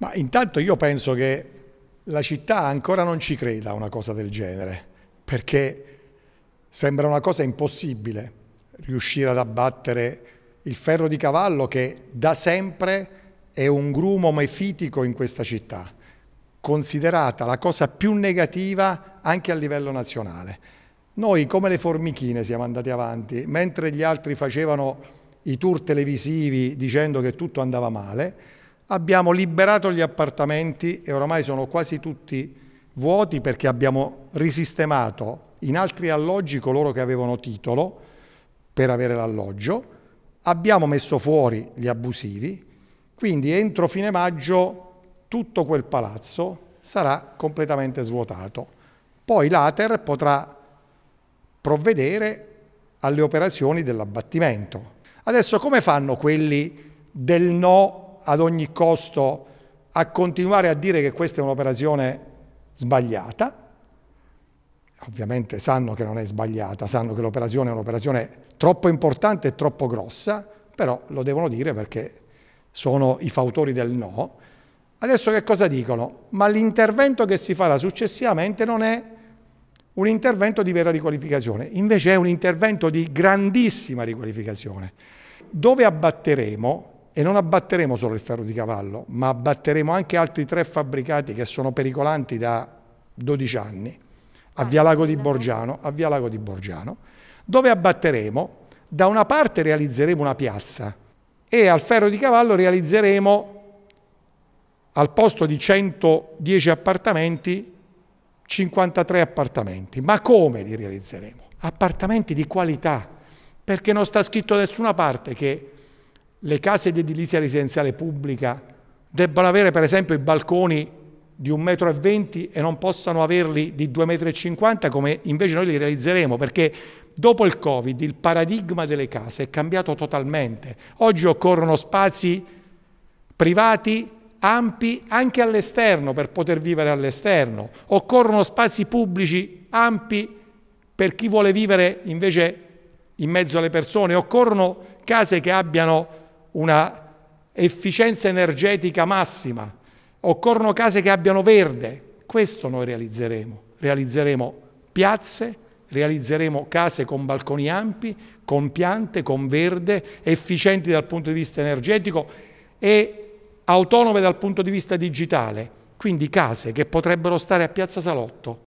Ma intanto io penso che la città ancora non ci creda a una cosa del genere, perché sembra una cosa impossibile riuscire ad abbattere il ferro di cavallo che da sempre è un grumo mefitico in questa città, considerata la cosa più negativa anche a livello nazionale. Noi come le formichine siamo andati avanti, mentre gli altri facevano i tour televisivi dicendo che tutto andava male, Abbiamo liberato gli appartamenti e oramai sono quasi tutti vuoti perché abbiamo risistemato in altri alloggi coloro che avevano titolo per avere l'alloggio, abbiamo messo fuori gli abusivi, quindi entro fine maggio tutto quel palazzo sarà completamente svuotato. Poi l'Ater potrà provvedere alle operazioni dell'abbattimento. Adesso come fanno quelli del no ad ogni costo a continuare a dire che questa è un'operazione sbagliata. Ovviamente sanno che non è sbagliata, sanno che l'operazione è un'operazione troppo importante e troppo grossa, però lo devono dire perché sono i fautori del no. Adesso che cosa dicono? Ma l'intervento che si farà successivamente non è un intervento di vera riqualificazione, invece è un intervento di grandissima riqualificazione, dove abbatteremo e non abbatteremo solo il ferro di cavallo, ma abbatteremo anche altri tre fabbricati che sono pericolanti da 12 anni, a Via Lago di Borgiano, a Via Lago di Borgiano dove abbatteremo, da una parte realizzeremo una piazza e al ferro di cavallo realizzeremo al posto di 110 appartamenti 53 appartamenti. Ma come li realizzeremo? Appartamenti di qualità, perché non sta scritto da nessuna parte che le case di edilizia residenziale pubblica debbano avere per esempio i balconi di 1,20 m e non possano averli di 2,50 m come invece noi li realizzeremo perché dopo il Covid il paradigma delle case è cambiato totalmente. Oggi occorrono spazi privati ampi anche all'esterno per poter vivere all'esterno, occorrono spazi pubblici ampi per chi vuole vivere invece in mezzo alle persone, occorrono case che abbiano una efficienza energetica massima, occorrono case che abbiano verde, questo noi realizzeremo, realizzeremo piazze, realizzeremo case con balconi ampi, con piante, con verde, efficienti dal punto di vista energetico e autonome dal punto di vista digitale, quindi case che potrebbero stare a Piazza Salotto,